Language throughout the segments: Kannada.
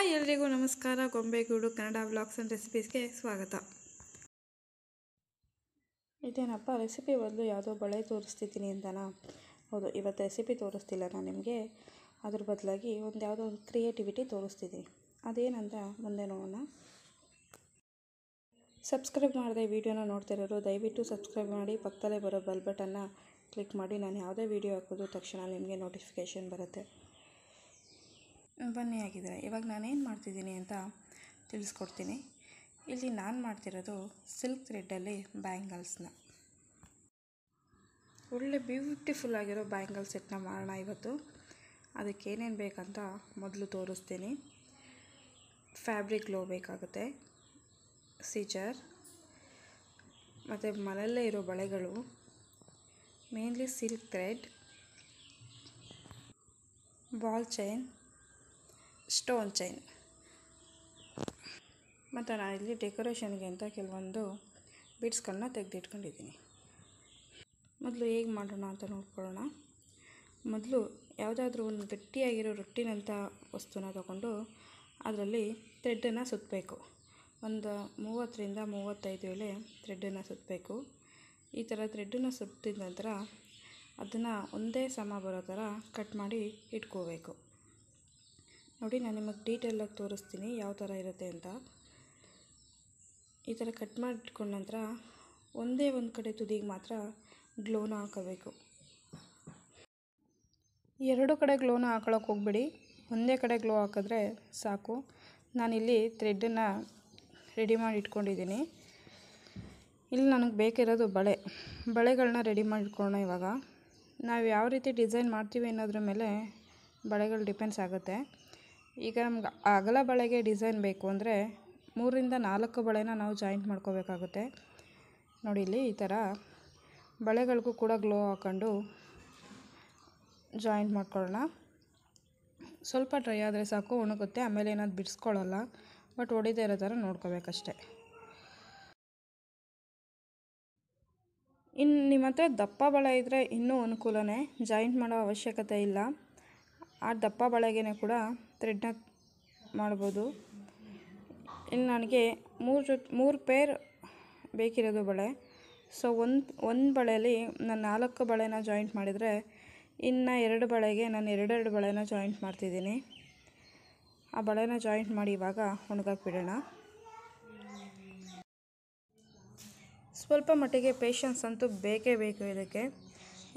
ಹಾಯ್ ಎಲ್ರಿಗೂ ನಮಸ್ಕಾರ ಗೊಂಬೆಗೂಡು ಕನ್ನಡ ಬ್ಲಾಗ್ಸ್ ಆ್ಯಂಡ್ ರೆಸಿಪೀಸ್ಗೆ ಸ್ವಾಗತ ಇದೇನಪ್ಪ ರೆಸಿಪಿ ಬದಲು ಯಾವುದೋ ಬಳೆ ತೋರಿಸ್ತಿದ್ದೀನಿ ಅಂತನಾ ಹೌದು ಇವತ್ತು ರೆಸಿಪಿ ತೋರಿಸ್ತಿಲ್ಲ ನಾನು ನಿಮಗೆ ಅದ್ರ ಬದಲಾಗಿ ಒಂದು ಯಾವುದೋ ಒಂದು ಕ್ರಿಯೇಟಿವಿಟಿ ತೋರಿಸ್ತಿದ್ದೀನಿ ಅದೇನಂದ್ರೆ ಮುಂದೆ ನೋಡೋಣ ಸಬ್ಸ್ಕ್ರೈಬ್ ಮಾಡಿದೆ ವೀಡಿಯೋನ ನೋಡ್ತಿರೋರು ದಯವಿಟ್ಟು ಸಬ್ಸ್ಕ್ರೈಬ್ ಮಾಡಿ ಪಕ್ಕದಲ್ಲೇ ಬರೋ ಬೆಲ್ ಬಟನ್ನ ಕ್ಲಿಕ್ ಮಾಡಿ ನಾನು ಯಾವುದೇ ವೀಡಿಯೋ ಹಾಕೋದು ತಕ್ಷಣ ನಿಮಗೆ ನೋಟಿಫಿಕೇಷನ್ ಬರುತ್ತೆ ಬನ್ನಿ ಆಗಿದ್ದಾರೆ ಇವಾಗ ನಾನೇನು ಮಾಡ್ತಿದ್ದೀನಿ ಅಂತ ತಿಳಿಸ್ಕೊಡ್ತೀನಿ ಇಲ್ಲಿ ನಾನು ಮಾಡ್ತಿರೋದು ಸಿಲ್ಕ್ ಥ್ರೆಡ್ಡಲ್ಲಿ ಬ್ಯಾಂಗಲ್ಸ್ನ ಒಳ್ಳೆ ಬ್ಯೂಟಿಫುಲ್ ಆಗಿರೋ ಬ್ಯಾಂಗಲ್ ಸೆಟ್ನ ಮಾಡೋಣ ಇವತ್ತು ಅದಕ್ಕೆ ಏನೇನು ಬೇಕಂತ ಮೊದಲು ತೋರಿಸ್ತೀನಿ ಫ್ಯಾಬ್ರಿಕ್ ಲೋ ಬೇಕಾಗುತ್ತೆ ಸೀಜರ್ ಮತ್ತು ಮನೆಯಲ್ಲೇ ಇರೋ ಬಳೆಗಳು mainly silk thread ball chain stone chain ಮತ್ತು ನಾನು ಇಲ್ಲಿ ಡೆಕೋರೇಷನ್ಗೆ ಅಂತ ಕೆಲವೊಂದು ಬೀಡ್ಸ್ಗಳನ್ನ ತೆಗೆದಿಟ್ಕೊಂಡಿದ್ದೀನಿ ಮೊದಲು ಹೇಗೆ ಮಾಡೋಣ ಅಂತ ನೋಡ್ಕೊಳ್ಳೋಣ ಮೊದಲು ಯಾವುದಾದ್ರೂ ಒಂದು ಗಟ್ಟಿಯಾಗಿರೋ ರೊಟ್ಟಿನಂಥ ವಸ್ತುನ ತಗೊಂಡು ಅದರಲ್ಲಿ ಥ್ರೆಡ್ಡನ್ನು ಸುತ್ತಬೇಕು ಒಂದು ಮೂವತ್ತರಿಂದ ಮೂವತ್ತೈದು ವೇಳೆ ಥ್ರೆಡ್ಡನ್ನು ಸುತ್ತಬೇಕು ಈ ಥರ ಥ್ರೆಡ್ಡನ್ನು ಸುತ್ತಿದ ನಂತರ ಅದನ್ನು ಒಂದೇ ಸಮ ಬರೋ ಥರ ಕಟ್ ಮಾಡಿ ಇಟ್ಕೋಬೇಕು ನೋಡಿ ನಾನು ನಿಮಗೆ ಡೀಟೇಲಾಗಿ ತೋರಿಸ್ತೀನಿ ಯಾವ ಥರ ಇರುತ್ತೆ ಅಂತ ಈ ಥರ ಕಟ್ ಮಾಡಿಟ್ಕೊಂಡ ನಂತರ ಒಂದೇ ಒಂದು ಕಡೆ ತುದಿಗೆ ಮಾತ್ರ ಗ್ಲೋನ ಹಾಕೋಬೇಕು ಎರಡು ಕಡೆ ಗ್ಲೋನ ಹಾಕೊಳಕ್ಕೆ ಹೋಗ್ಬೇಡಿ ಒಂದೇ ಕಡೆ ಗ್ಲೋ ಹಾಕಿದ್ರೆ ಸಾಕು ನಾನಿಲ್ಲಿ ಥ್ರೆಡ್ಡನ್ನು ರೆಡಿ ಮಾಡಿ ಇಟ್ಕೊಂಡಿದ್ದೀನಿ ಇಲ್ಲಿ ನನಗೆ ಬೇಕಿರೋದು ಬಳೆ ಬಳೆಗಳನ್ನ ರೆಡಿ ಮಾಡಿಟ್ಕೊಳ್ಳೋಣ ಇವಾಗ ನಾವು ಯಾವ ರೀತಿ ಡಿಸೈನ್ ಮಾಡ್ತೀವಿ ಅನ್ನೋದ್ರ ಮೇಲೆ ಬಳೆಗಳು ಡಿಪೆಂಡ್ಸ್ ಆಗುತ್ತೆ ಈಗ ನಮ್ಗೆ ಅಗಲ ಬಳೆಗೆ ಡಿಸೈನ್ ಬೇಕು ಅಂದರೆ ಮೂರರಿಂದ ನಾಲ್ಕು ಬಳೆನ ನಾವು ಜಾಯಿಂಟ್ ಮಾಡ್ಕೋಬೇಕಾಗುತ್ತೆ ನೋಡಿ ಇಲ್ಲಿ ಈ ಥರ ಬಳೆಗಳಿಗೂ ಕೂಡ ಗ್ಲೋ ಹಾಕ್ಕೊಂಡು ಜಾಯಿಂಟ್ ಮಾಡ್ಕೊಳ್ಳೋಣ ಸ್ವಲ್ಪ ಡ್ರೈ ಆದರೆ ಸಾಕು ಒಣಗುತ್ತೆ ಆಮೇಲೆ ಏನಾದ್ರು ಬಿಡಿಸ್ಕೊಳ್ಳಲ್ಲ ಬಟ್ ಒಡಿದೇ ಇರೋ ಥರ ನೋಡ್ಕೋಬೇಕಷ್ಟೆ ಇನ್ನು ನಿಮ್ಮ ಹತ್ರ ದಪ್ಪ ಬಳೆ ಇದ್ದರೆ ಇನ್ನೂ ಅನುಕೂಲನೇ ಜಾಯಿಂಟ್ ಮಾಡೋ ಅವಶ್ಯಕತೆ ಇಲ್ಲ ಆ ದಪ್ಪ ಬಳೆಗೆ ಕೂಡ ಥ್ರೆಡ್ನ ಮಾಡ್ಬೋದು ಇಲ್ಲಿ ನನಗೆ ಮೂರು ಜೊ ಮೂರು ಪೇರ್ ಬೇಕಿರೋದು ಬಳೆ ಸೊ ಒಂದು ಒಂದು ಬಳೆಯಲ್ಲಿ ನಾನು ನಾಲ್ಕು ಬಳೆನ ಜಾಯಿಂಟ್ ಮಾಡಿದರೆ ಇನ್ನು ಎರಡು ಬಳೆಗೆ ನಾನು ಎರಡೆರಡು ಬಳೆನ ಜಾಯಿಂಟ್ ಮಾಡ್ತಿದ್ದೀನಿ ಆ ಬಳೆನ ಜಾಯಿಂಟ್ ಮಾಡಿ ಇವಾಗ ಒಣಗಾಕ್ಬಿಡೋಣ ಸ್ವಲ್ಪ ಮಟ್ಟಿಗೆ ಪೇಷನ್ಸ್ ಅಂತೂ ಬೇಕೇ ಬೇಕು ಇದಕ್ಕೆ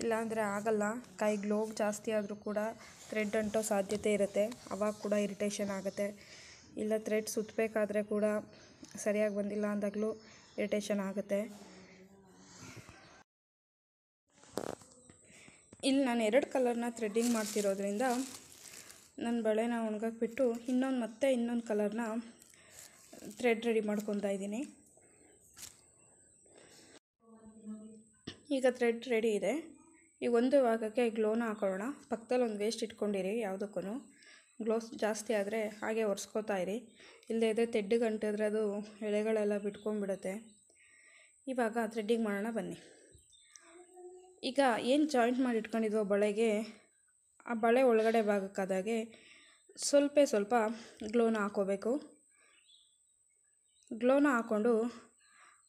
ಇಲ್ಲಾಂದರೆ ಆಗಲ್ಲ ಕೈ ಗ್ಲೋ ಜಾಸ್ತಿ ಆದರೂ ಕೂಡ ಥ್ರೆಡ್ ಅಂಟೋ ಸಾಧ್ಯತೆ ಇರುತ್ತೆ ಅವಾಗ ಕೂಡ ಇರಿಟೇಷನ್ ಆಗುತ್ತೆ ಇಲ್ಲ ಥ್ರೆಡ್ ಸುತ್ತಬೇಕಾದ್ರೆ ಕೂಡ ಸರಿಯಾಗಿ ಬಂದಿಲ್ಲ ಅಂದಾಗಲೂ ಇರಿಟೇಷನ್ ಆಗುತ್ತೆ ಇಲ್ಲಿ ನಾನು ಎರಡು ಕಲರ್ನ ಥ್ರೆಡ್ಡಿಂಗ್ ಮಾಡ್ತಿರೋದ್ರಿಂದ ನನ್ನ ಬಳೆನ ಒಣಗಾಕ್ಬಿಟ್ಟು ಇನ್ನೊಂದು ಮತ್ತೆ ಇನ್ನೊಂದು ಕಲರ್ನ ಥ್ರೆಡ್ ರೆಡಿ ಮಾಡ್ಕೊತಾ ಇದ್ದೀನಿ ಈಗ ಥ್ರೆಡ್ ರೆಡಿ ಇದೆ ಈಗ ಒಂದು ಭಾಗಕ್ಕೆ ಗ್ಲೋನ ಹಾಕೊಳ್ಳೋಣ ಪಕ್ಕದಲ್ಲಿ ಒಂದು ವೇಸ್ಟ್ ಇಟ್ಕೊಂಡಿರಿ ಯಾವುದಕ್ಕೂ ಗ್ಲೋಸ್ ಜಾಸ್ತಿ ಆದರೆ ಹಾಗೆ ಒರೆಸ್ಕೋತಾ ಇರಿ ಇಲ್ಲದೇ ಇದ್ದರೆ ತೆಡ್ಡು ಅಂಟಿದ್ರೆ ಅದು ಎಳೆಗಳೆಲ್ಲ ಬಿಟ್ಕೊಂಡ್ಬಿಡುತ್ತೆ ಇವಾಗ ಥ್ರೆಡ್ಡಿಂಗ್ ಮಾಡೋಣ ಬನ್ನಿ ಈಗ ಏನು ಜಾಯಿಂಟ್ ಮಾಡಿ ಇಟ್ಕೊಂಡಿದ್ವೋ ಬಳೆಗೆ ಆ ಬಳೆ ಒಳಗಡೆ ಭಾಗಕ್ಕಾದಾಗೆ ಸ್ವಲ್ಪ ಸ್ವಲ್ಪ ಗ್ಲೋನ ಹಾಕೋಬೇಕು ಗ್ಲೋನ ಹಾಕ್ಕೊಂಡು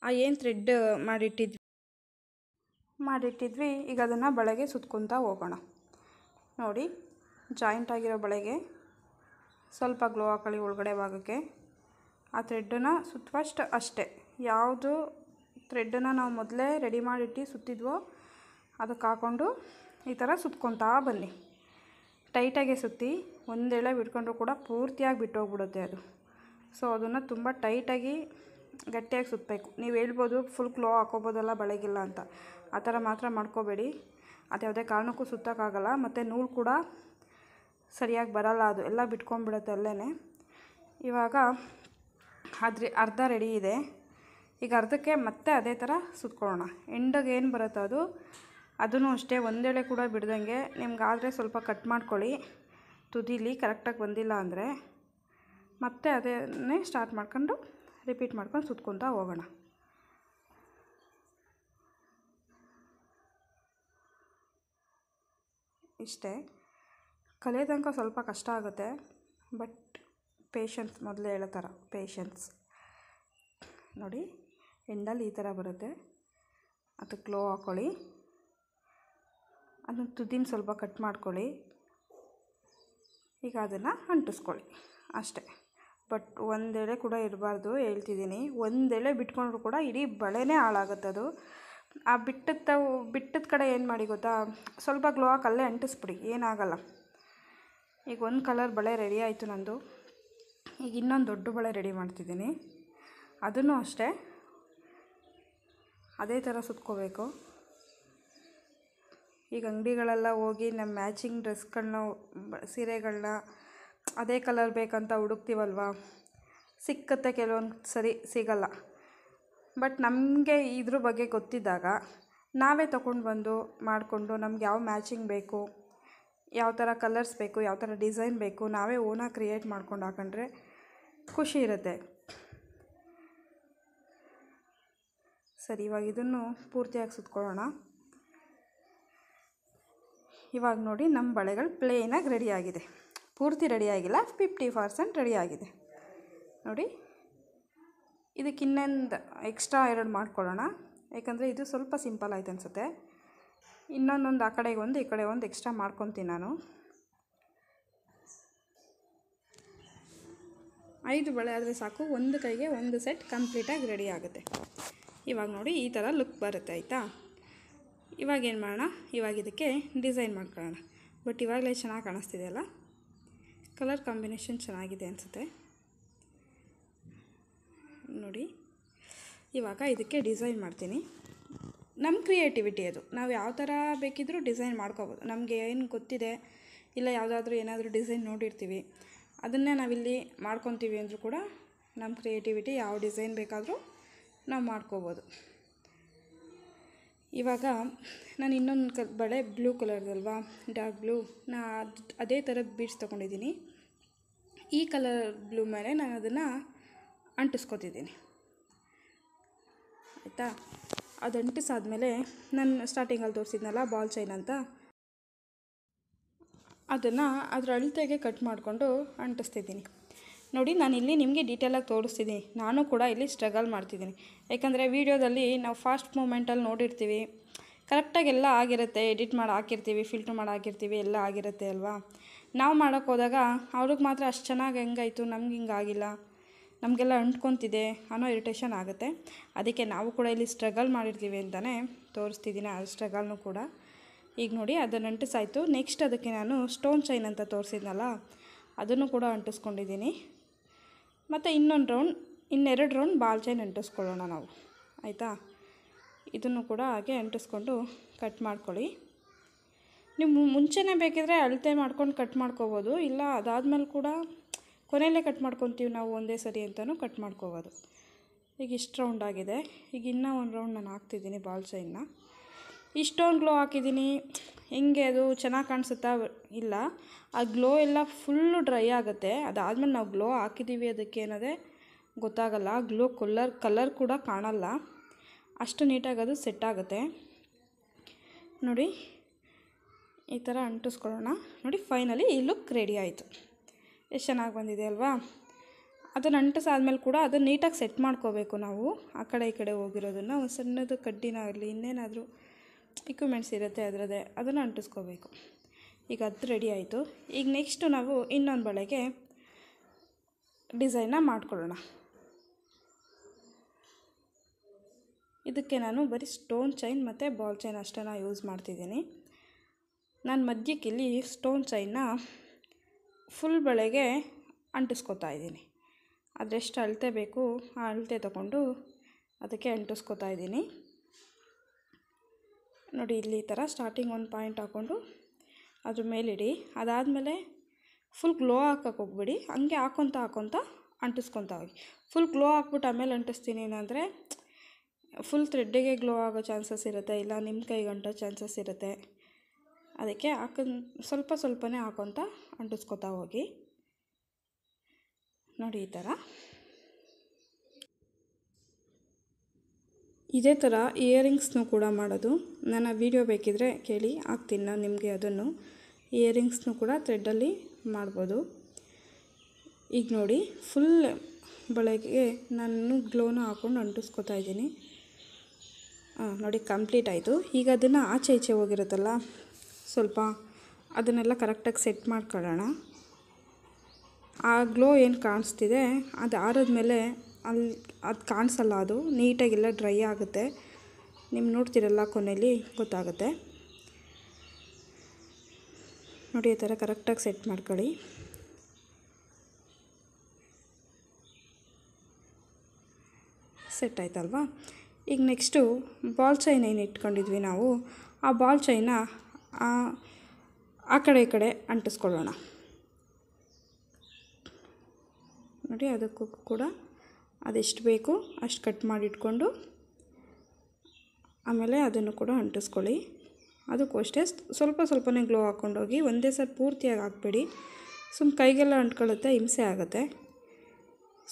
ಆ ಏನು ಥ್ರೆಡ್ ಮಾಡಿಟ್ಟಿದ್ವಿ ಮಾಡಿಟ್ಟಿದ್ವಿ ಈಗ ಅದನ್ನು ಬಳೆಗೆ ಸುತ್ಕೊತಾ ಹೋಗೋಣ ನೋಡಿ ಜಾಯಿಂಟ್ ಆಗಿರೋ ಬಳೆಗೆ ಸ್ವಲ್ಪ ಗ್ಲೋ ಹಾಕೊಳ್ಳಿ ಒಳಗಡೆ ಭಾಗಕ್ಕೆ ಆ ಥ್ರೆಡ್ಡನ್ನು ಸುತ್ತುವಷ್ಟು ಅಷ್ಟೇ ಯಾವುದು ಥ್ರೆಡ್ಡನ್ನು ನಾವು ಮೊದಲೇ ರೆಡಿ ಮಾಡಿಟ್ಟು ಸುತ್ತಿದ್ವೋ ಅದಕ್ಕೆ ಹಾಕ್ಕೊಂಡು ಈ ಥರ ಸುತ್ಕೊತಾ ಬನ್ನಿ ಟೈಟಾಗೆ ಸುತ್ತಿ ಒಂದೇಳೆ ಬಿಟ್ಕೊಂಡ್ರೂ ಕೂಡ ಪೂರ್ತಿಯಾಗಿ ಬಿಟ್ಟೋಗ್ಬಿಡುತ್ತೆ ಅದು ಸೊ ಅದನ್ನು ತುಂಬ ಟೈಟಾಗಿ ಗಟ್ಟಿಯಾಗಿ ಸುತ್ತಬೇಕು ನೀವು ಹೇಳ್ಬೋದು ಫುಲ್ ಕ್ಲೋ ಹಾಕೋಬೋದಲ್ಲ ಬಳೆಗಿಲ್ಲ ಅಂತ ಆ ಥರ ಮಾತ್ರ ಮಾಡ್ಕೋಬೇಡಿ ಅದು ಯಾವುದೇ ಕಾರಣಕ್ಕೂ ಸುತ್ತಕ್ಕಾಗಲ್ಲ ಮತ್ತು ನೂಲು ಕೂಡ ಸರಿಯಾಗಿ ಬರಲ್ಲ ಅದು ಎಲ್ಲ ಬಿಟ್ಕೊಂಡ್ಬಿಡುತ್ತೆ ಅಲ್ಲೇ ಇವಾಗ ಅದ್ರ ಅರ್ಧ ರೆಡಿ ಇದೆ ಈಗ ಅರ್ಧಕ್ಕೆ ಮತ್ತೆ ಅದೇ ಥರ ಸುತ್ಕೊಳ್ಳೋಣ ಎಂಡಗೆ ಏನು ಬರುತ್ತೆ ಅದು ಅದನ್ನು ಅಷ್ಟೇ ಒಂದೇಳೆ ಕೂಡ ಬಿಡ್ದಂಗೆ ನಿಮ್ಗಾದರೆ ಸ್ವಲ್ಪ ಕಟ್ ಮಾಡ್ಕೊಳ್ಳಿ ತುದಿಲಿ ಕರೆಕ್ಟಾಗಿ ಬಂದಿಲ್ಲ ಅಂದರೆ ಮತ್ತೆ ಅದೇ ಸ್ಟಾರ್ಟ್ ಮಾಡ್ಕೊಂಡು ರಿಪೀಟ್ ಮಾಡ್ಕೊಂಡು ಸುತ್ಕೊತಾ ಹೋಗೋಣ ಇಷ್ಟೇ ತನಕ ಸ್ವಲ್ಪ ಕಷ್ಟ ಆಗುತ್ತೆ ಬಟ್ ಪೇಷನ್ಸ್ ಮೊದಲೇ ಹೇಳೋ ಥರ ಪೇಷನ್ಸ್ ನೋಡಿ ಎಂಡಲ್ಲಿ ಈ ಥರ ಬರುತ್ತೆ ಅದು ಕ್ಲೋ ಹಾಕ್ಕೊಳ್ಳಿ ಅದನ್ನು ತುದಿನ ಸ್ವಲ್ಪ ಕಟ್ ಮಾಡ್ಕೊಳ್ಳಿ ಈಗ ಅದನ್ನು ಅಂಟಿಸ್ಕೊಳ್ಳಿ ಅಷ್ಟೇ ಬಟ್ ಒಂದೆಳೆ ಕೂಡ ಇರಬಾರ್ದು ಹೇಳ್ತಿದ್ದೀನಿ ಒಂದೆಳೆ ಬಿಟ್ಕೊಂಡ್ರು ಕೂಡ ಇಡೀ ಬಳೆನೇ ಅದು ಆ ಬಿಟ್ಟದ ತ ಬಿಟ್ಟದ ಕಡೆ ಏನು ಮಾಡಿ ಗೊತ್ತಾ ಸ್ವಲ್ಪ ಗ್ಲೋ ಹಾಕಿ ಅಲ್ಲೇ ಅಂಟಿಸ್ಬಿಡಿ ಏನಾಗಲ್ಲ ಈಗ ಒಂದು ಕಲರ್ ಬಳೆ ರೆಡಿ ಆಯಿತು ನಂದು ಈಗ ಇನ್ನೊಂದು ದೊಡ್ಡ ಬಳೆ ರೆಡಿ ಮಾಡ್ತಿದ್ದೀನಿ ಅದನ್ನು ಅಷ್ಟೇ ಅದೇ ಥರ ಸುತ್ಕೋಬೇಕು ಈಗ ಅಂಗಡಿಗಳೆಲ್ಲ ಹೋಗಿ ನಮ್ಮ ಮ್ಯಾಚಿಂಗ್ ಡ್ರೆಸ್ಗಳನ್ನ ಸೀರೆಗಳನ್ನ ಅದೇ ಕಲರ್ ಬೇಕಂತ ಹುಡುಕ್ತೀವಲ್ವ ಸಿಕ್ಕತ್ತೆ ಕೆಲವೊಂದು ಸರಿ ಸಿಗಲ್ಲ ಬಟ್ ನಮಗೆ ಇದ್ರ ಬಗ್ಗೆ ಗೊತ್ತಿದ್ದಾಗ ನಾವೇ ತೊಗೊಂಡು ಬಂದು ಮಾಡಿಕೊಂಡು ನಮ್ಗೆ ಯಾವ ಮ್ಯಾಚಿಂಗ್ ಬೇಕು ಯಾವ ಥರ ಕಲರ್ಸ್ ಬೇಕು ಯಾವ ಥರ ಡಿಸೈನ್ ಬೇಕು ನಾವೇ ಓನಾಗಿ ಕ್ರಿಯೇಟ್ ಮಾಡ್ಕೊಂಡು ಹಾಕೊಂಡ್ರೆ ಖುಷಿ ಇರುತ್ತೆ ಸರಿ ಇವಾಗ ಇದನ್ನು ಪೂರ್ತಿಯಾಗಿ ಸುತ್ಕೊಳ್ಳೋಣ ಇವಾಗ ನೋಡಿ ನಮ್ಮ ಬಳೆಗಳು ಪ್ಲೇನಾಗಿ ರೆಡಿಯಾಗಿದೆ ಪೂರ್ತಿ ರೆಡಿಯಾಗಿಲ್ಲ ಫಿಫ್ಟಿ ಪರ್ಸೆಂಟ್ ರೆಡಿಯಾಗಿದೆ ನೋಡಿ ಇದಕ್ಕೆ ಇನ್ನೊಂದು ಎಕ್ಸ್ಟ್ರಾ ಎರಡು ಮಾಡ್ಕೊಳ್ಳೋಣ ಯಾಕಂದರೆ ಇದು ಸ್ವಲ್ಪ ಸಿಂಪಲ್ ಆಯ್ತು ಅನಿಸುತ್ತೆ ಇನ್ನೊಂದೊಂದು ಆ ಕಡೆಗೆ ಒಂದು ಈ ಕಡೆ ಒಂದು ಎಕ್ಸ್ಟ್ರಾ ಮಾಡ್ಕೊತೀನಿ ನಾನು ಐದು ಬಳೆ ಆದರೆ ಸಾಕು ಒಂದು ಕೈಗೆ ಒಂದು ಸೆಟ್ ಕಂಪ್ಲೀಟಾಗಿ ರೆಡಿ ಆಗುತ್ತೆ ಇವಾಗ ನೋಡಿ ಈ ಥರ ಲುಕ್ ಬರುತ್ತೆ ಆಯಿತಾ ಇವಾಗ ಏನು ಮಾಡೋಣ ಇವಾಗ ಇದಕ್ಕೆ ಡಿಸೈನ್ ಮಾಡ್ಕೊಳ್ಳೋಣ ಬಟ್ ಇವಾಗಲೇ ಚೆನ್ನಾಗಿ ಕಾಣಿಸ್ತಿದೆಯಲ್ಲ ಕಲರ್ ಕಾಂಬಿನೇಷನ್ ಚೆನ್ನಾಗಿದೆ ಅನಿಸುತ್ತೆ ನೋಡಿ ಇವಾಗ ಇದಕ್ಕೆ ಡಿಸೈನ್ ಮಾಡ್ತೀನಿ ನಮ್ಮ ಕ್ರಿಯೇಟಿವಿಟಿ ಅದು ನಾವು ಯಾವ ಥರ ಬೇಕಿದ್ದರೂ ಡಿಸೈನ್ ಮಾಡ್ಕೋಬೋದು ನಮಗೆ ಏನು ಗೊತ್ತಿದೆ ಇಲ್ಲ ಯಾವುದಾದ್ರೂ ಏನಾದರೂ ಡಿಸೈನ್ ನೋಡಿರ್ತೀವಿ ಅದನ್ನೇ ನಾವಿಲ್ಲಿ ಮಾಡ್ಕೊತೀವಿ ಅಂದರೂ ಕೂಡ ನಮ್ಮ ಕ್ರಿಯೇಟಿವಿಟಿ ಯಾವ ಡಿಸೈನ್ ಬೇಕಾದರೂ ನಾವು ಮಾಡ್ಕೋಬೋದು ಇವಾಗ ನಾನು ಇನ್ನೊಂದು ಕ ಬಳೆ ಬ್ಲೂ ಕಲರ್ದಲ್ವಾ ಡಾರ್ಕ್ ಬ್ಲೂ ನಾ ಅದು ಅದೇ ಥರ ಬೀಡ್ಸ್ ತೊಗೊಂಡಿದ್ದೀನಿ ಈ ಕಲರ್ ಬ್ಲೂ ಮೇಲೆ ನಾನು ಅದನ್ನು ಅಂಟಿಸ್ಕೊತಿದ್ದೀನಿ ಆಯಿತಾ ಅದು ಅಂಟಿಸಾದ್ಮೇಲೆ ನಾನು ಸ್ಟಾರ್ಟಿಂಗಲ್ಲಿ ತೋರಿಸಿದ್ನಲ್ಲ ಬಾಲ್ ಚೈನ್ ಅಂತ ಅದನ್ನು ಅದರ ಅಳತೆಗೆ ಕಟ್ ಮಾಡಿಕೊಂಡು ಅಂಟಿಸ್ತಿದ್ದೀನಿ ನೋಡಿ ನಾನಿಲ್ಲಿ ನಿಮಗೆ ಡೀಟೇಲಾಗಿ ತೋರಿಸ್ತಿದ್ದೀನಿ ನಾನು ಕೂಡ ಇಲ್ಲಿ ಸ್ಟ್ರಗಲ್ ಮಾಡ್ತಿದ್ದೀನಿ ಯಾಕಂದರೆ ವೀಡಿಯೋದಲ್ಲಿ ನಾವು ಫಾಸ್ಟ್ ಮೂಮೆಂಟಲ್ಲಿ ನೋಡಿರ್ತೀವಿ ಕರೆಕ್ಟಾಗಿ ಎಲ್ಲ ಆಗಿರುತ್ತೆ ಎಡಿಟ್ ಮಾಡಿ ಹಾಕಿರ್ತೀವಿ ಫಿಲ್ಟ್ರ್ ಮಾಡಿ ಹಾಕಿರ್ತೀವಿ ಎಲ್ಲ ಆಗಿರುತ್ತೆ ಅಲ್ವಾ ನಾವು ಮಾಡೋಕ್ಕೆ ಹೋದಾಗ ಅವ್ರಿಗೆ ಮಾತ್ರ ಅಷ್ಟು ಚೆನ್ನಾಗಿ ಹೆಂಗಾಯಿತು ನಮ್ಗೆ ಹಿಂಗಾಗಿಲ್ಲ ನಮಗೆಲ್ಲ ಅಂಟ್ಕೊತಿದೆ ಅನ್ನೋ ಇರಿಟೇಷನ್ ಆಗುತ್ತೆ ಅದಕ್ಕೆ ನಾವು ಕೂಡ ಇಲ್ಲಿ ಸ್ಟ್ರಗಲ್ ಮಾಡಿರ್ತೀವಿ ಅಂತಲೇ ತೋರಿಸ್ತಿದ್ದೀನಿ ಆ ಸ್ಟ್ರಗಲ್ನು ಕೂಡ ಈಗ ನೋಡಿ ಅದನ್ನು ಅಂಟಿಸಾಯಿತು ನೆಕ್ಸ್ಟ್ ಅದಕ್ಕೆ ನಾನು ಸ್ಟೋನ್ ಚೈನ್ ಅಂತ ತೋರಿಸಿದ್ನಲ್ಲ ಅದನ್ನು ಕೂಡ ಅಂಟಿಸ್ಕೊಂಡಿದ್ದೀನಿ ಮತ್ತು ಇನ್ನೊಂದು ರೌಂಡ್ ಇನ್ನೆರಡು ರೌಂಡ್ ಬಾಲ್ ಚೈನ್ ಅಂಟಿಸ್ಕೊಳ್ಳೋಣ ನಾವು ಆಯಿತಾ ಇದನ್ನು ಕೂಡ ಹಾಗೆ ಅಂಟಿಸ್ಕೊಂಡು ಕಟ್ ಮಾಡ್ಕೊಳ್ಳಿ ನೀವು ಮುಂಚೆನೇ ಬೇಕಿದ್ರೆ ಅಳತೆ ಮಾಡ್ಕೊಂಡು ಕಟ್ ಮಾಡ್ಕೋಬೋದು ಇಲ್ಲ ಅದಾದಮೇಲೆ ಕೂಡ ಕೊನೆಯಲ್ಲೇ ಕಟ್ ಮಾಡ್ಕೊತೀವಿ ನಾವು ಒಂದೇ ಸರಿ ಅಂತಲೂ ಕಟ್ ಮಾಡ್ಕೋಬೋದು ಈಗ ಇಷ್ಟು ರೌಂಡ್ ಆಗಿದೆ ಈಗ ಇನ್ನೂ ಒಂದು ರೌಂಡ್ ನಾನು ಹಾಕ್ತಿದ್ದೀನಿ ಬಾಲ್ ಚೈನ್ನ ಇಷ್ಟೊಂದು ಗ್ಲೋ ಹಾಕಿದ್ದೀನಿ ಹೆಂಗೆ ಅದು ಚೆನ್ನಾಗಿ ಕಾಣಿಸುತ್ತಾ ಇಲ್ಲ ಆ ಗ್ಲೋ ಎಲ್ಲ ಫುಲ್ಲು ಡ್ರೈ ಆಗುತ್ತೆ ಅದಾದಮೇಲೆ ನಾವು ಗ್ಲೋ ಹಾಕಿದ್ದೀವಿ ಅದಕ್ಕೆ ಏನದೇ ಗೊತ್ತಾಗಲ್ಲ ಗ್ಲೋ ಕಲ್ಲರ್ ಕಲರ್ ಕೂಡ ಕಾಣಲ್ಲ ಅಷ್ಟು ನೀಟಾಗಿ ಅದು ಸೆಟ್ ಆಗುತ್ತೆ ನೋಡಿ ಈ ಥರ ಅಂಟಿಸ್ಕೊಳ್ಳೋಣ ನೋಡಿ ಫೈನಲಿ ಈ ಲುಕ್ ರೆಡಿ ಆಯಿತು ಎಷ್ಟು ಚೆನ್ನಾಗಿ ಬಂದಿದೆ ಅಲ್ವಾ ಅದನ್ನು ಅಂಟಿಸಾದ್ಮೇಲೆ ಕೂಡ ಅದನ್ನು ನೀಟಾಗಿ ಸೆಟ್ ಮಾಡ್ಕೋಬೇಕು ನಾವು ಆ ಕಡೆ ಈ ಕಡೆ ಹೋಗಿರೋದನ್ನು ಒಂದು ಸಣ್ಣದು ಕಡ್ಡಿನ ಆಗಲಿ ಇನ್ನೇನಾದರೂ ಇಕ್ವಿಪ್ಮೆಂಟ್ಸ್ ಇರುತ್ತೆ ಅದರದ್ದೇ ಅದನ್ನು ಅಂಟಿಸ್ಕೋಬೇಕು ಈಗ ಅದು ರೆಡಿ ಆಯಿತು ಈಗ ನೆಕ್ಸ್ಟು ನಾವು ಇನ್ನೊಂದು ಬಳೆಗೆ ಡಿಸೈನ್ನ ಮಾಡ್ಕೊಳ್ಳೋಣ ಇದಕ್ಕೆ ನಾನು ಬರೀ ಸ್ಟೋನ್ ಚೈನ್ ಮತ್ತು ಬಾಲ್ ಚೈನ್ ಅಷ್ಟನ್ನು ಯೂಸ್ ಮಾಡ್ತಿದ್ದೀನಿ ನಾನು ಮಧ್ಯಕ್ಕೆ ಇಲ್ಲಿ ಸ್ಟೋನ್ ಚೈನ್ನ ಫುಲ್ ಬಳೆಗೆ ಅಂಟಿಸ್ಕೊತಾ ಇದ್ದೀನಿ ಅದೆಷ್ಟು ಅಳತೆ ಬೇಕು ಆ ಅಳತೆ ತಗೊಂಡು ಅದಕ್ಕೆ ಅಂಟಿಸ್ಕೋತಾ ಇದ್ದೀನಿ ನೋಡಿ ಇಲ್ಲಿ ಈ ಥರ ಸ್ಟಾರ್ಟಿಂಗ್ ಒಂದು ಪಾಯಿಂಟ್ ಹಾಕ್ಕೊಂಡು ಅದ್ರ ಮೇಲಿಡಿ ಅದಾದಮೇಲೆ ಫುಲ್ ಗ್ಲೋ ಹಾಕೋಕೆ ಹೋಗ್ಬಿಡಿ ಹಂಗೆ ಹಾಕೊತ ಹಾಕೊತ ಅಂಟಿಸ್ಕೊತ ಹೋಗಿ ಫುಲ್ ಗ್ಲೋ ಹಾಕ್ಬಿಟ್ಟು ಆಮೇಲೆ ಅಂಟಿಸ್ತೀನಿ ಏನಂದರೆ ಫುಲ್ ಥ್ರೆಡ್ಡಿಗೆ ಗ್ಲೋ ಆಗೋ ಚಾನ್ಸಸ್ ಇರುತ್ತೆ ಇಲ್ಲ ನಿಮ್ಮ ಕೈಗೆ ಅಂಟೋ ಚಾನ್ಸಸ್ ಇರುತ್ತೆ ಅದಕ್ಕೆ ಹಾಕ ಸ್ವಲ್ಪ ಸ್ವಲ್ಪನೇ ಹಾಕೊತ ಅಂಟಿಸ್ಕೊತಾ ಹೋಗಿ ನೋಡಿ ಈ ಥರ ಇದೇ ಥರ ಇಯರಿಂಗ್ಸ್ನು ಕೂಡ ಮಾಡೋದು ನನ್ನ ವಿಡಿಯೋ ಬೇಕಿದ್ದರೆ ಕೇಳಿ ಹಾಕ್ತೀನಿ ನಾನು ನಿಮಗೆ ಅದನ್ನು ಇಯರಿಂಗ್ಸ್ನು ಕೂಡ ಥ್ರೆಡ್ಡಲ್ಲಿ ಮಾಡ್ಬೋದು ಈಗ ನೋಡಿ ಫುಲ್ ಬಳೆಗೆ ನಾನು ಗ್ಲೋನ ಹಾಕ್ಕೊಂಡು ಅಂಟಿಸ್ಕೊತಾ ಇದ್ದೀನಿ ಹಾಂ ನೋಡಿ ಕಂಪ್ಲೀಟ್ ಆಯಿತು ಈಗ ಅದನ್ನು ಆಚೆ ಈಚೆ ಹೋಗಿರುತ್ತಲ್ಲ ಸ್ವಲ್ಪ ಅದನ್ನೆಲ್ಲ ಕರೆಕ್ಟಾಗಿ ಸೆಟ್ ಮಾಡ್ಕೊಳ್ಳೋಣ ಆ ಗ್ಲೋ ಏನು ಕಾಣಿಸ್ತಿದೆ ಅದು ಆರದ್ಮೇಲೆ ಮೇಲೆ ಅಲ್ಲಿ ಅದು ಕಾಣಿಸಲ್ಲ ಅದು ನೀಟಾಗೆಲ್ಲ ಡ್ರೈ ಆಗುತ್ತೆ ನೀವು ನೋಡ್ತೀರಲ್ಲ ಕೊನೆಯಲ್ಲಿ ಗೊತ್ತಾಗುತ್ತೆ ನೋಡಿ ಈ ಥರ ಕರೆಕ್ಟಾಗಿ ಸೆಟ್ ಮಾಡ್ಕೊಳ್ಳಿ ಸೆಟ್ ಆಯ್ತಲ್ವಾ ಈಗ ನೆಕ್ಸ್ಟು ಬಾಲ್ ಚೈನ್ ಏನು ಇಟ್ಕೊಂಡಿದ್ವಿ ನಾವು ಆ ಬಾಲ್ ಚೈನ ಆ ಕಡೆ ಈ ಕಡೆ ಅಂಟಿಸ್ಕೊಳ್ಳೋಣ ನೋಡಿ ಅದಕ್ಕೂ ಕೂಡ ಅದೆಷ್ಟು ಬೇಕು ಅಷ್ಟು ಕಟ್ ಮಾಡಿಟ್ಕೊಂಡು ಆಮೇಲೆ ಅದನ್ನು ಕೂಡ ಅಂಟಿಸ್ಕೊಳ್ಳಿ ಅದಕ್ಕೂ ಅಷ್ಟೇ ಸ್ವಲ್ಪ ಸ್ವಲ್ಪನೇ ಗ್ಲೋ ಹಾಕ್ಕೊಂಡೋಗಿ ಒಂದೇ ಸರ್ ಪೂರ್ತಿಯಾಗಿ ಹಾಕ್ಬೇಡಿ ಸುಮ್ಮ ಕೈಗೆಲ್ಲ ಅಂಟ್ಕೊಳ್ಳುತ್ತೆ ಹಿಂಸೆ ಆಗುತ್ತೆ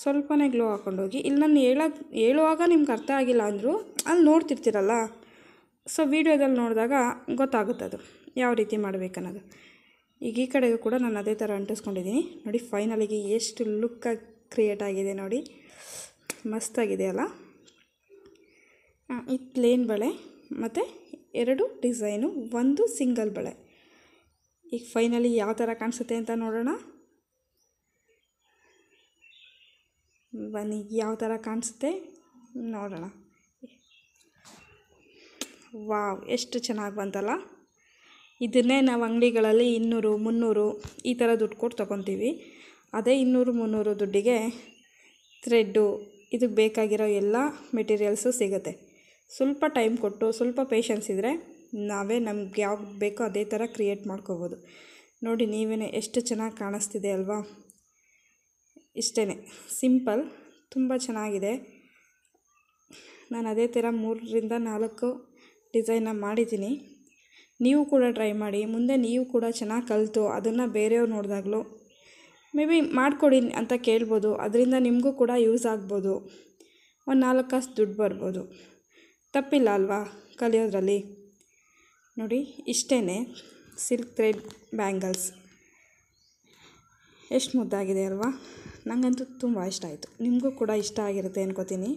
ಸ್ವಲ್ಪನೇ ಗ್ಲೋ ಹಾಕ್ಕೊಂಡೋಗಿ ಇಲ್ಲಿ ನಾನು ಹೇಳೋದು ಹೇಳುವಾಗ ನಿಮ್ಗೆ ಅರ್ಥ ಆಗಿಲ್ಲ ಅಂದರೂ ಅಲ್ಲಿ ನೋಡ್ತಿರ್ತೀರಲ್ಲ ಸೊ ವೀಡಿಯೋದಲ್ಲಿ ನೋಡಿದಾಗ ಗೊತ್ತಾಗುತ್ತೆ ಅದು ಯಾವ ರೀತಿ ಮಾಡಬೇಕನ್ನೋದು ಈಗ ಈ ಕಡೆಗೂ ಕೂಡ ನಾನು ಅದೇ ಥರ ಅಂಟಿಸ್ಕೊಂಡಿದ್ದೀನಿ ನೋಡಿ ಫೈನಲಿಗೆ ಎಷ್ಟು ಲುಕ್ಕಾಗಿ ಕ್ರಿಯೇಟ್ ಆಗಿದೆ ನೋಡಿ ಅಲ್ಲ ಈ ಪ್ಲೇನ್ ಬಳೆ ಮತ್ತು ಎರಡು ಡಿಸೈನು ಒಂದು ಸಿಂಗಲ್ ಬಳೆ ಈಗ ಫೈನಲಿ ಯಾವ ಥರ ಕಾಣಿಸುತ್ತೆ ಅಂತ ನೋಡೋಣ ಬನ್ನಿ ಯಾವ ಥರ ಕಾಣಿಸುತ್ತೆ ನೋಡೋಣ ವಾವ್ ಎಷ್ಟು ಚೆನ್ನಾಗಿ ಬಂತಲ್ಲ ಇದನ್ನೇ ನಾವು ಅಂಗಡಿಗಳಲ್ಲಿ ಇನ್ನೂರು ಮುನ್ನೂರು ಈ ಥರ ದುಡ್ಡು ಕೊಟ್ಟು ತೊಗೊತೀವಿ ಅದೇ ಇನ್ನೂರು ಮುನ್ನೂರು ದುಡ್ಡಿಗೆ ಥ್ರೆಡ್ಡು ಇದಕ್ಕೆ ಬೇಕಾಗಿರೋ ಎಲ್ಲ ಮೆಟೀರಿಯಲ್ಸು ಸಿಗುತ್ತೆ ಸ್ವಲ್ಪ ಟೈಮ್ ಕೊಟ್ಟು ಸ್ವಲ್ಪ ಪೇಷನ್ಸ್ ಇದ್ದರೆ ನಾವೇ ನಮ್ಗೆ ಯಾವ್ದು ಬೇಕೋ ಅದೇ ಥರ ಕ್ರಿಯೇಟ್ ಮಾಡ್ಕೋಬೋದು ನೋಡಿ ನೀವೇ ಎಷ್ಟು ಚೆನ್ನಾಗಿ ಕಾಣಿಸ್ತಿದೆ ಅಲ್ವಾ ಇಷ್ಟೇ ಸಿಂಪಲ್ ತುಂಬ ಚೆನ್ನಾಗಿದೆ ನಾನು ಅದೇ ಥರ ಮೂರರಿಂದ ನಾಲ್ಕು ಡಿಸೈನ್ನ ಮಾಡಿದ್ದೀನಿ ನೀವು ಕೂಡ ಟ್ರೈ ಮಾಡಿ ಮುಂದೆ ನೀವು ಕೂಡ ಚೆನ್ನಾಗಿ ಕಲಿತು ಅದನ್ನು ಬೇರೆಯವ್ರು ನೋಡಿದಾಗಲೂ ಮೇ ಬಿ ಮಾಡಿಕೊಡಿ ಅಂತ ಕೇಳ್ಬೋದು ಅದರಿಂದ ನಿಮಗೂ ಕೂಡ ಯೂಸ್ ಆಗ್ಬೋದು ಒಂದು ನಾಲ್ಕು ಕಾಸು ದುಡ್ಡು ಬರ್ಬೋದು ತಪ್ಪಿಲ್ಲ ಅಲ್ವಾ ಕಲಿಯೋದ್ರಲ್ಲಿ ನೋಡಿ ಇಷ್ಟೇ ಸಿಲ್ಕ್ ಥ್ರೆಡ್ ಬ್ಯಾಂಗಲ್ಸ್ ಎಷ್ಟು ಮುದ್ದಾಗಿದೆ ಅಲ್ವಾ ನನಗಂತೂ ತುಂಬ ಇಷ್ಟ ಆಯಿತು ನಿಮಗೂ ಕೂಡ ಇಷ್ಟ ಆಗಿರುತ್ತೆ ಅನ್ಕೋತೀನಿ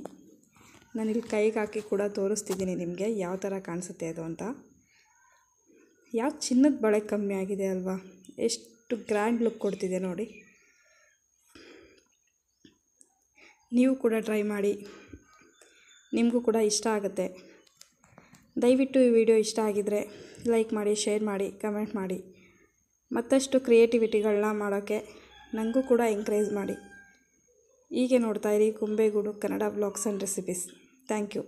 ನಾನಿಲ್ಲಿ ಕೈಗೆ ಹಾಕಿ ಕೂಡ ತೋರಿಸ್ತಿದ್ದೀನಿ ನಿಮಗೆ ಯಾವ ಥರ ಕಾಣಿಸುತ್ತೆ ಅದು ಅಂತ ಯಾವ ಚಿನ್ನದ ಬಳೆ ಕಮ್ಮಿ ಆಗಿದೆ ಅಲ್ವಾ ಎಷ್ಟು ಗ್ರ್ಯಾಂಡ್ ಲುಕ್ ಕೊಡ್ತಿದೆ ನೋಡಿ ನೀವು ಕೂಡ ಟ್ರೈ ಮಾಡಿ ನಿಮಗೂ ಕೂಡ ಇಷ್ಟ ಆಗುತ್ತೆ ದಯವಿಟ್ಟು ಈ ವಿಡಿಯೋ ಇಷ್ಟ ಆಗಿದರೆ ಲೈಕ್ ಮಾಡಿ ಶೇರ್ ಮಾಡಿ ಕಮೆಂಟ್ ಮಾಡಿ ಮತ್ತಷ್ಟು ಕ್ರಿಯೇಟಿವಿಟಿಗಳನ್ನ ಮಾಡೋಕ್ಕೆ ನನಗೂ ಕೂಡ ಎಂಕರೇಜ್ ಮಾಡಿ ಹೀಗೆ ನೋಡ್ತಾಯಿರಿ Kumbegoodu Kannada blogs and recipes thank you